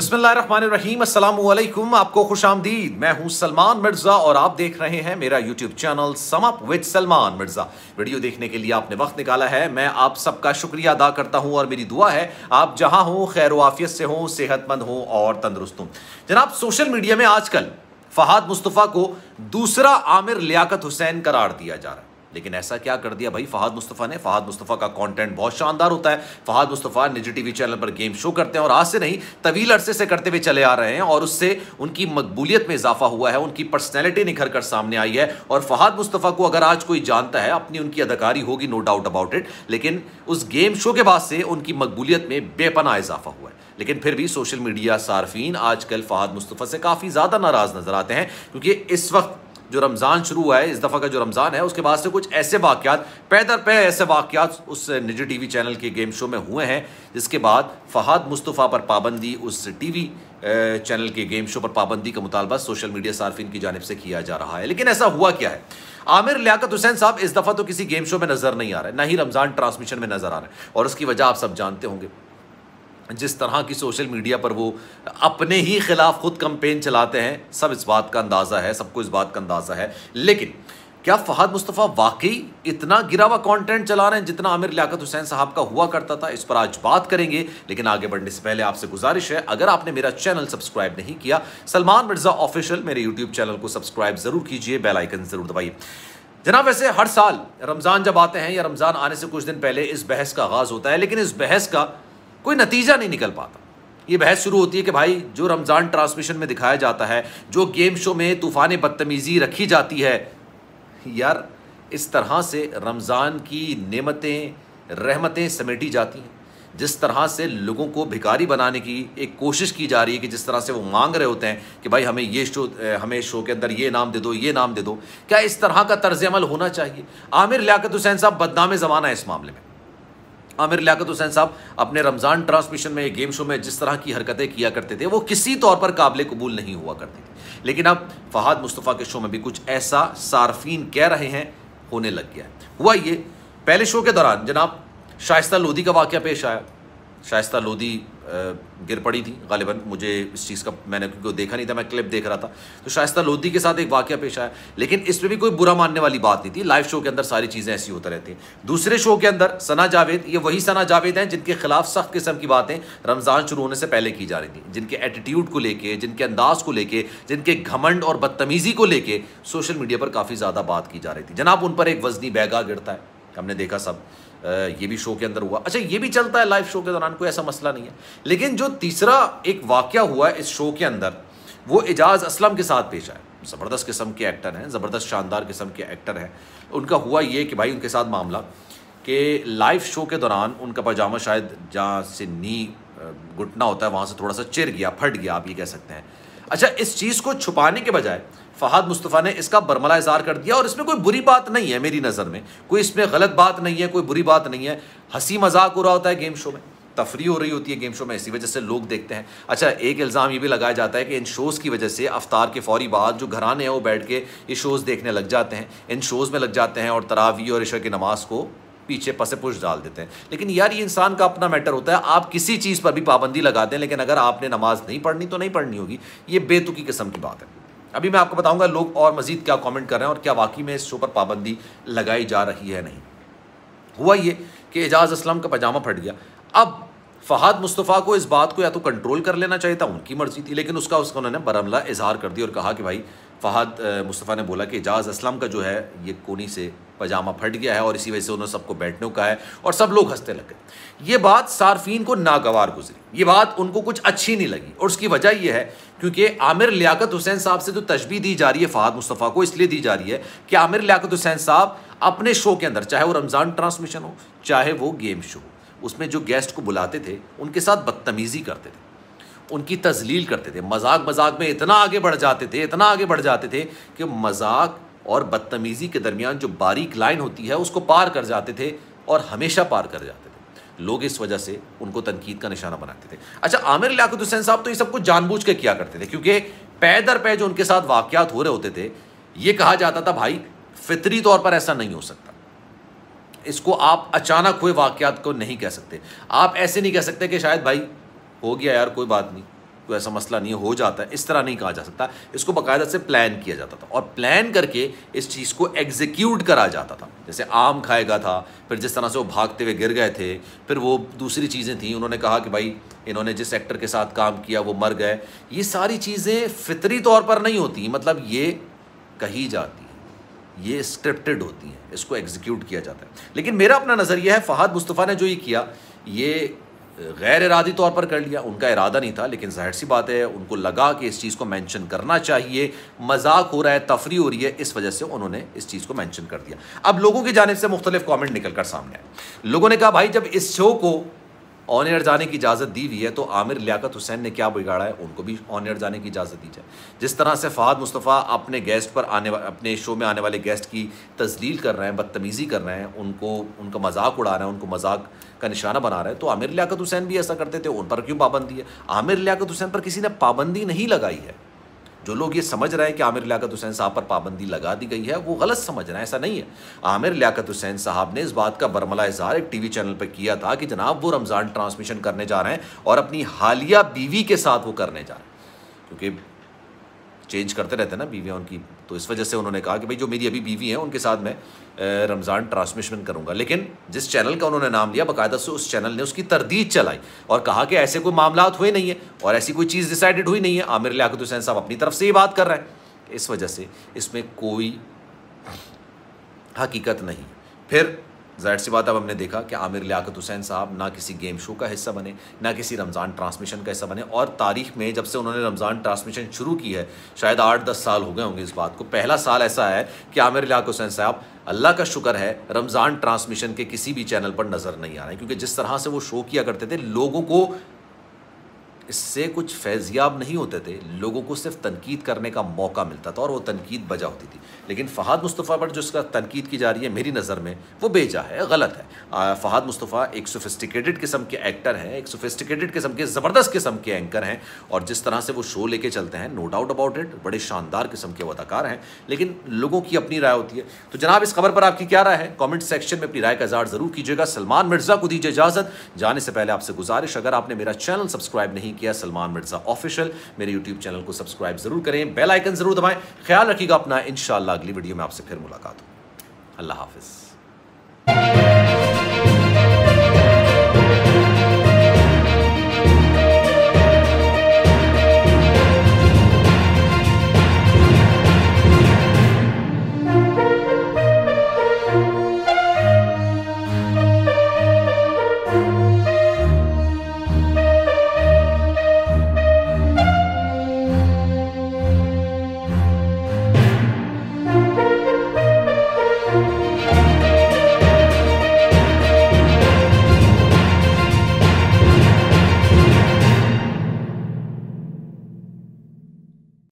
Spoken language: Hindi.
बिस्मिल्लाहिर्रहमानिर्रहीम अस्सलाम आपको खुश आमदीद मैं हूं सलमान मिर्जा और आप देख रहे हैं मेरा YouTube channel sum up with Salman Mirza video देखने के लिए आपने वक्त निकाला है मैं आप सबका शुक्रिया अदा करता हूं और मेरी दुआ है आप जहां हों खैर वाफियत से हों सेहतमंद हों और तंदरुस्त हों जनाब सोशल मीडिया में आजकल फहाद मुस्तफ़ा को दूसरा आमिर लियाकत हुसैन करार दिया जा रहा है लेकिन ऐसा क्या कर दिया भाई फहाद मुस्तफ़ा ने फहाद मुस्तफ़ा का कंटेंट बहुत शानदार होता है फहाद मुस्तफ़ा निजी टीवी चैनल पर गेम शो करते हैं और आज से नहीं तवील अरसे से करते हुए चले आ रहे हैं और उससे उनकी मकबूलियत में इजाफा हुआ है उनकी पर्सनैलिटी निखर कर सामने आई है और फहाद मुस्तफ़ा को अगर आज कोई जानता है अपनी उनकी अदाकारी होगी नो डाउट अबाउट इट लेकिन उस गेम शो के बाद से उनकी मकबूलियत में बेपना इजाफा हुआ है लेकिन फिर भी सोशल मीडिया सार्फिन आजकल फहाद मुस्तफ़ा से काफ़ी ज़्यादा नाराज़ नज़र आते हैं क्योंकि इस वक्त जो रमज़ान शुरू हुआ है इस दफ़ा का जो रमज़ान है उसके बाद से कुछ ऐसे वाक़ात पै पे ऐसे वाक़ात उस निजी टी वी चैनल के गेम शो में हुए हैं जिसके बाद फ़हाद मुस्तफ़ा पर पाबंदी उस टी वी चैनल के गेम शो पर पाबंदी का मुतालबा सोशल मीडिया सार्फिन की जानब से किया जा रहा है लेकिन ऐसा हुआ क्या है आमिर लियाकत हुसैन साहब इस दफ़ा तो किसी गेम शो में नज़र नहीं आ रहा है ना ही रमज़ान ट्रांसमिशन में नज़र आ रहा है और उसकी वजह आप सब जानते होंगे जिस तरह की सोशल मीडिया पर वो अपने ही खिलाफ खुद कंपेन चलाते हैं सब इस बात का अंदाज़ा है सबको इस बात का अंदाज़ा है लेकिन क्या फहद मुस्तफ़ा वाकई इतना गिरा हुआ कॉन्टेंट चला रहे हैं जितना आमिर लियाकत हुसैन साहब का हुआ करता था इस पर आज बात करेंगे लेकिन आगे बढ़ने से पहले आपसे गुजारिश है अगर आपने मेरा चैनल सब्सक्राइब नहीं किया सलमान मिर्ज़ा ऑफिशियल मेरे यूट्यूब चैनल को सब्सक्राइब ज़रूर कीजिए बेल आइकन ज़रूर दबाइए जनाब वैसे हर साल रमज़ान जब आते हैं या रमज़ान आने से कुछ दिन पहले इस बहस का आगाज़ होता है लेकिन इस बहस का कोई नतीजा नहीं निकल पाता ये बहस शुरू होती है कि भाई जो रमज़ान ट्रांसमिशन में दिखाया जाता है जो गेम शो में तूफ़ान बदतमीज़ी रखी जाती है यार इस तरह से रमज़ान की नेमतें रहमतें समेटी जाती हैं जिस तरह से लोगों को भिकारी बनाने की एक कोशिश की जा रही है कि जिस तरह से वो मांग रहे होते हैं कि भाई हमें ये शो हमें शो के अंदर ये नाम दे दो ये नाम दे दो क्या इस तरह का तर्ज अमल होना चाहिए आमिर लियाकत हुसैन साहब बदनाम ज़माना है इस मामले में आमिर लियाकत हुसैन साहब अपने रमज़ान ट्रांसमिशन में गेम शो में जिस तरह की हरकतें किया करते थे वो किसी तौर पर काबिल कबूल नहीं हुआ करती थी लेकिन अब फहाद मुस्तफ़ा के शो में भी कुछ ऐसा सार्फिन कह रहे हैं होने लग गया हुआ ये पहले शो के दौरान जनाब शाइस्ता लोधी का वाक्य पेश आया शायस्त लोधी गिर पड़ी थी गालिबा मुझे इस चीज़ का मैंने क्योंकि देखा नहीं था मैं क्लिप देख रहा था तो शाइस्ता लोधी के साथ एक वाक्य पेश आया लेकिन इस पर भी कोई बुरा मानने वाली बात नहीं थी लाइव शो के अंदर सारी चीज़ें ऐसी होती रहती हैं दूसरे शो के अंदर सना जावेद ये वही सना जावेद हैं जिनके खिलाफ सख्त किस्म की बातें रमज़ान शुरू होने से पहले की जा रही थी जिनके एटीट्यूड को लेके जिनके अंदाज को लेके जिनके घमंड और बदतमीज़ी को लेके सोशल मीडिया पर काफ़ी ज़्यादा बात की जा रही थी जनाब उन पर एक वजनी बैगा गिरता है हमने देखा सब ये भी शो के अंदर हुआ अच्छा ये भी चलता है लाइव शो के दौरान कोई ऐसा मसला नहीं है लेकिन जो तीसरा एक वाक्य हुआ इस शो के अंदर वो एजाज असलम के साथ पेश आया ज़बरदस्त किस्म के एक्टर हैं ज़बरदस्त शानदार किस्म के एक्टर हैं उनका हुआ ये कि भाई उनके साथ मामला कि लाइव शो के दौरान उनका पजामा शायद जहाँ से नी घुटना होता है वहाँ से थोड़ा सा चिर गया फट गया आप ये कह सकते हैं अच्छा इस चीज़ को छुपाने के बजाय फहाद मुस्तफ़ा ने इसका बरमला इजहार कर दिया और इसमें कोई बुरी बात नहीं है मेरी नज़र में कोई इसमें गलत बात नहीं है कोई बुरी बात नहीं है हंसी मजाक हो रहा होता है गेम शो में तफरी हो रही होती है गेम शो में इसी वजह से लोग देखते हैं अच्छा एक इल्ज़ाम ये भी लगाया जाता है कि इन शोज़ की वजह से अवतार के फौरी बाद जो घराने हैं वो बैठ के ये शोज़ देखने लग जाते हैं इन शोज़ में लग जाते हैं और तरावी और ईशा की नमाज को पीछे पसे पुश डाल देते हैं लेकिन यार ये इंसान का अपना मैटर होता है आप किसी चीज़ पर भी पाबंदी लगा दें लेकिन अगर आपने नमाज नहीं पढ़नी तो नहीं पढ़नी होगी ये बेतुकी किस्म की बात है अभी मैं आपको बताऊंगा लोग और मज़ीद क्या कमेंट कर रहे हैं और क्या वाकई में इस ऊपर पर पाबंदी लगाई जा रही है नहीं हुआ ये कि एजाज़ असलम का पजामा फट गया अब फ़हाद मुस्तफ़ा को इस बात को या तो कंट्रोल कर लेना चाहिए था उनकी मर्ज़ी थी लेकिन उसका उसको उन्होंने बरमला इजहार कर दिया और कहा कि भाई फहद मुस्तफ़ा ने बोला कि एजाज असलम का जो है ये कोनी से पजामा फट गया है और इसी वजह से उन्होंने सबको बैठने को कहा है और सब लोग हंसते लग गए ये बात सार्फिन को नागवार गुजरी ये बात उनको कुछ अच्छी नहीं लगी और उसकी वजह यह है क्योंकि आमिर लियाकत हुसैन साहब से जो तशबी दी जा रही है फ़हद मुस्तफ़ा को इसलिए दी जा रही है कि आमिर लियाकत हुसैन साहब अपने शो के अंदर चाहे वो रमज़ान ट्रांसमिशन हो चाहे वो गेम शो हो उसमें जो गेस्ट को बुलाते थे उनके साथ बदतमीज़ी करते थे उनकी तजलील करते थे मजाक मजाक में इतना आगे बढ़ जाते थे इतना आगे बढ़ जाते थे कि मजाक और बदतमीज़ी के दरमियान जो बारीक लाइन होती है उसको पार कर जाते थे और हमेशा पार कर जाते थे लोग इस वजह से उनको तनकीद का निशाना बनाते थे अच्छा आमिर लियात हुसैन साहब तो ये सब कुछ जानबूझ के किया करते थे क्योंकि पै दर पै जो उनके साथ वाक़ात हो रहे होते थे ये कहा जाता था भाई फितरी तौर पर ऐसा नहीं हो सकता इसको आप अचानक हुए वाक़ात को नहीं कह सकते आप ऐसे नहीं कह सकते कि शायद भाई हो गया यार कोई बात नहीं कोई ऐसा मसला नहीं हो जाता है इस तरह नहीं कहा जा सकता इसको बाकायदा से प्लान किया जाता था और प्लान करके इस चीज़ को एग्जीक्यूट करा जाता था जैसे आम खाएगा था फिर जिस तरह से वो भागते हुए गिर गए थे फिर वो दूसरी चीज़ें थी उन्होंने कहा कि भाई इन्होंने जिस एक्टर के साथ काम किया वो मर गए ये सारी चीज़ें फितरी तौर पर नहीं होती मतलब ये कही जाती ये स्क्रिप्टेड होती हैं इसको एग्जीक्यूट किया जाता है लेकिन मेरा अपना नज़रिया है फ़हाद मुस्तफ़ा ने जो ये किया ये गैर इरादी तौर पर कर लिया उनका इरादा नहीं था लेकिन जाहिर सी बात है उनको लगा कि इस चीज़ को मेंशन करना चाहिए मजाक हो रहा है तफरी हो रही है इस वजह से उन्होंने इस चीज़ को मेंशन कर दिया अब लोगों की जानब से मुख्तलिफ कॉमेंट निकल कर सामने आए लोगों ने कहा भाई जब इस शो को ऑन एयर जाने की इजाज़त दी हुई है तो आमिर लियाकत हुसैन ने क्या बिगाड़ा है उनको भी ऑन एयर जाने की इजाज़त दी जाए जिस तरह से फ़ाद मुस्तफ़ा अपने गेस्ट पर आने अपने शो में आने वाले गेस्ट की तजलील कर रहे हैं बदतमीज़ी कर रहे हैं उनको उनका मजाक उड़ा रहे हैं उनको मजाक का निशाना बना रहे हैं तो आमिर लियाकत हुसैन भी ऐसा करते थे उन पर क्यों पाबंदी है आमिर लियाकत हुसैन पर किसी ने पाबंदी नहीं लगाई है जो लोग ये समझ रहे हैं कि आमिर लियाकत हुसैन साहब पर पाबंदी लगा दी गई है वो गलत समझ रहे हैं ऐसा नहीं है आमिर लियाकत हुसैन साहब ने इस बात का बरमला इजहार एक टीवी चैनल पर किया था कि जनाब वो रमज़ान ट्रांसमिशन करने जा रहे हैं और अपनी हालिया बीवी के साथ वो करने जा रहे हैं क्योंकि चेंज करते रहते ना बीवियाँ उनकी तो इस वजह से उन्होंने कहा कि भाई जो मेरी अभी बीवी हैं उनके साथ मैं रमज़ान ट्रांसमिशन करूँगा लेकिन जिस चैनल का उन्होंने नाम लिया बाकायदा से उस चैनल ने उसकी तरदीद चलाई और कहा कि ऐसे कोई मामला हुए नहीं है और ऐसी कोई चीज़ डिसाइडेड हुई नहीं है आमिर लियात हुसैन साहब अपनी तरफ से ये बात कर रहे हैं इस वजह से इसमें कोई हकीकत नहीं फिर जाहिर सी बात अब हमने देखा कि आमिर लियाकत हुसैन साहब ना किसी गेम शो का हिस्सा बने ना किसी रमज़ान ट्रांसमिशन का हिस्सा बने और तारीख में जब से उन्होंने रमज़ान ट्रांसमिशन शुरू की है शायद आठ दस साल हो गए होंगे इस बात को पहला साल ऐसा है कि आमिर लियाकत हुसैन साहब अल्लाह का शुक्र है रमज़ान ट्रांसमिशन के किसी भी चैनल पर नज़र नहीं आ रहे क्योंकि जिस तरह से वो शो किया करते थे लोगों को इससे कुछ फैजियाब नहीं होते थे लोगों को सिर्फ तनकीद करने का मौका मिलता था और वह तनकीद बजा होती थी लेकिन फ़हाद मुस्तफ़ा पर जो इसका तनकीद की जा रही है मेरी नज़र में वो बेजा है गलत है फहद फ़हाद मुस्तफ़ा एक सोफिस्टिकेटेड किस्म के एक्टर हैं एक सोफिस्टिकेटेड किस्म के ज़बरदस्त किस्म के एंकर हैं और जिस तरह से वो शो लेके चलते हैं नो डाउट अबाउट इट बड़े शानदार किस्म के अदाकार हैं लेकिन लोगों की अपनी राय होती है तो जनाब इस खबर पर आपकी क्या राय है कॉमेंट सेक्शन में अपनी राय का इजहार ज़रूर कीजिएगा सलमान मिर्ज़ा को दीजिए इजाज़त जाने से पहले आपसे गुजारिश अगर आपने मेरा चैनल सब्सक्राइब नहीं किया सलमान मिर्जा ऑफिशियल मेरे यूट्यूब चैनल को सब्सक्राइब जरूर करें बेल आइकन जरूर दबाएं ख्याल रखिएगा अपना इंशाल्लाह अगली वीडियो में आपसे फिर मुलाकात हो अल्लाह हाफिज़